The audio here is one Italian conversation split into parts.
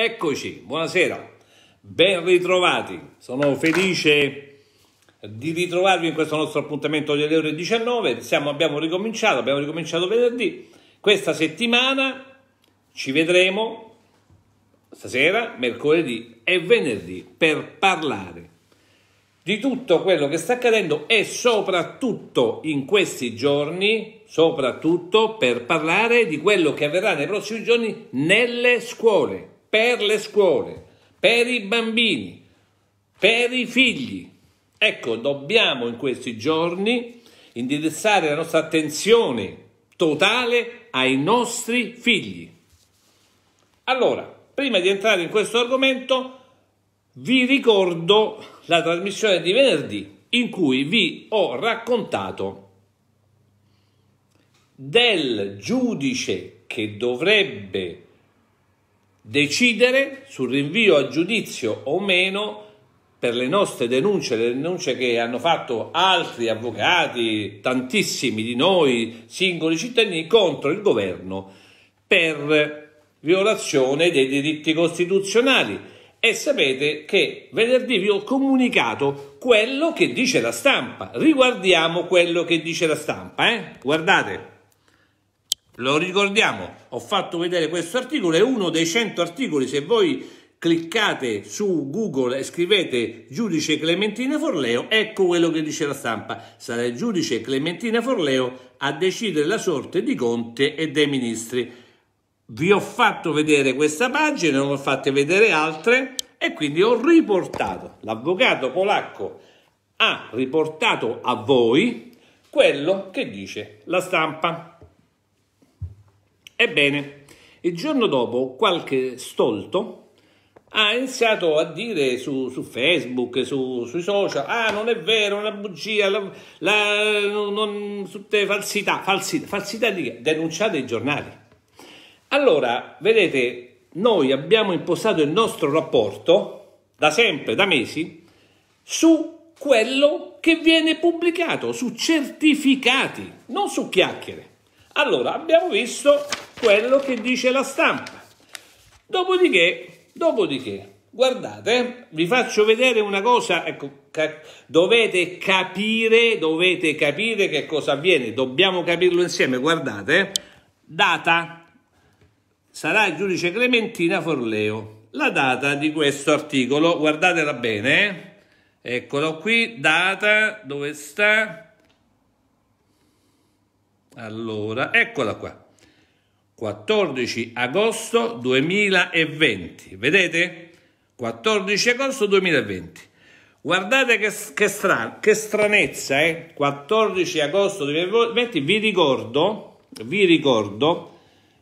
Eccoci, buonasera, ben ritrovati, sono felice di ritrovarvi in questo nostro appuntamento delle ore 19, Siamo, abbiamo ricominciato, abbiamo ricominciato venerdì, questa settimana ci vedremo stasera, mercoledì e venerdì per parlare di tutto quello che sta accadendo e soprattutto in questi giorni, soprattutto per parlare di quello che avverrà nei prossimi giorni nelle scuole per le scuole, per i bambini, per i figli. Ecco, dobbiamo in questi giorni indirizzare la nostra attenzione totale ai nostri figli. Allora, prima di entrare in questo argomento, vi ricordo la trasmissione di venerdì in cui vi ho raccontato del giudice che dovrebbe decidere sul rinvio a giudizio o meno per le nostre denunce, le denunce che hanno fatto altri avvocati, tantissimi di noi, singoli cittadini, contro il governo per violazione dei diritti costituzionali. E sapete che venerdì vi ho comunicato quello che dice la stampa. Riguardiamo quello che dice la stampa, eh? Guardate. Lo ricordiamo, ho fatto vedere questo articolo, è uno dei 100 articoli, se voi cliccate su Google e scrivete giudice Clementina Forleo, ecco quello che dice la stampa, sarà il giudice Clementina Forleo a decidere la sorte di Conte e dei ministri. Vi ho fatto vedere questa pagina, non ho fatte vedere altre e quindi ho riportato, l'avvocato polacco ha riportato a voi quello che dice la stampa. Ebbene, il giorno dopo qualche stolto ha iniziato a dire su, su Facebook, su, sui social, ah non è vero, è una bugia, la, la, non, tutte falsità, falsità, falsità di che? Denunciate i giornali. Allora, vedete, noi abbiamo impostato il nostro rapporto, da sempre, da mesi, su quello che viene pubblicato, su certificati, non su chiacchiere. Allora, abbiamo visto quello che dice la stampa. Dopodiché, dopodiché, guardate, eh, vi faccio vedere una cosa, ecco, ca dovete capire, dovete capire che cosa avviene, dobbiamo capirlo insieme, guardate, eh. data, sarà il giudice Clementina Forleo. La data di questo articolo, guardatela bene, eh. eccolo qui, data, dove sta? Allora, eccola qua. 14 agosto 2020. Vedete? 14 agosto 2020. Guardate che, che, stra, che stranezza, eh? 14 agosto 2020. Vi ricordo, vi ricordo,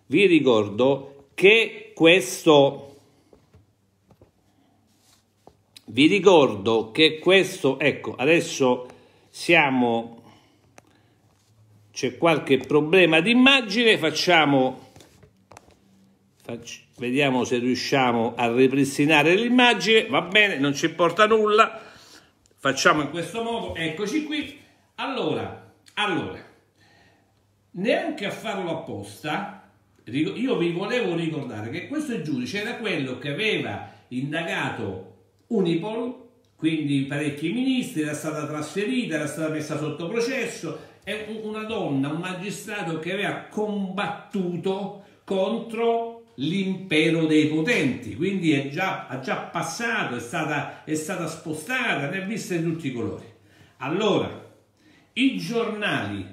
vi ricordo che questo... Vi ricordo che questo, ecco, adesso siamo c'è qualche problema d'immagine, facciamo, faccio, vediamo se riusciamo a ripristinare l'immagine, va bene, non ci importa nulla, facciamo in questo modo, eccoci qui. Allora, allora, neanche a farlo apposta, io vi volevo ricordare che questo giudice era quello che aveva indagato Unipol, quindi parecchi ministri, era stata trasferita, era stata messa sotto processo, è una donna, un magistrato che aveva combattuto contro l'impero dei potenti, quindi già, ha già passato, è stata, è stata spostata, ne ha vista di tutti i colori. Allora, i giornali,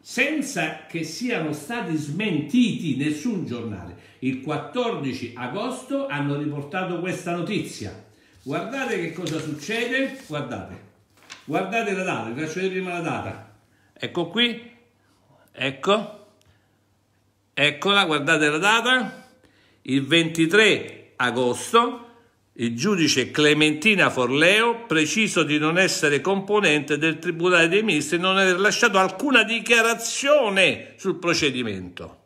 senza che siano stati smentiti nessun giornale, il 14 agosto hanno riportato questa notizia. Guardate che cosa succede, guardate, guardate la data, vi faccio vedere prima la data ecco qui, ecco, eccola, guardate la data, il 23 agosto il giudice Clementina Forleo preciso di non essere componente del Tribunale dei Ministri non aver lasciato alcuna dichiarazione sul procedimento.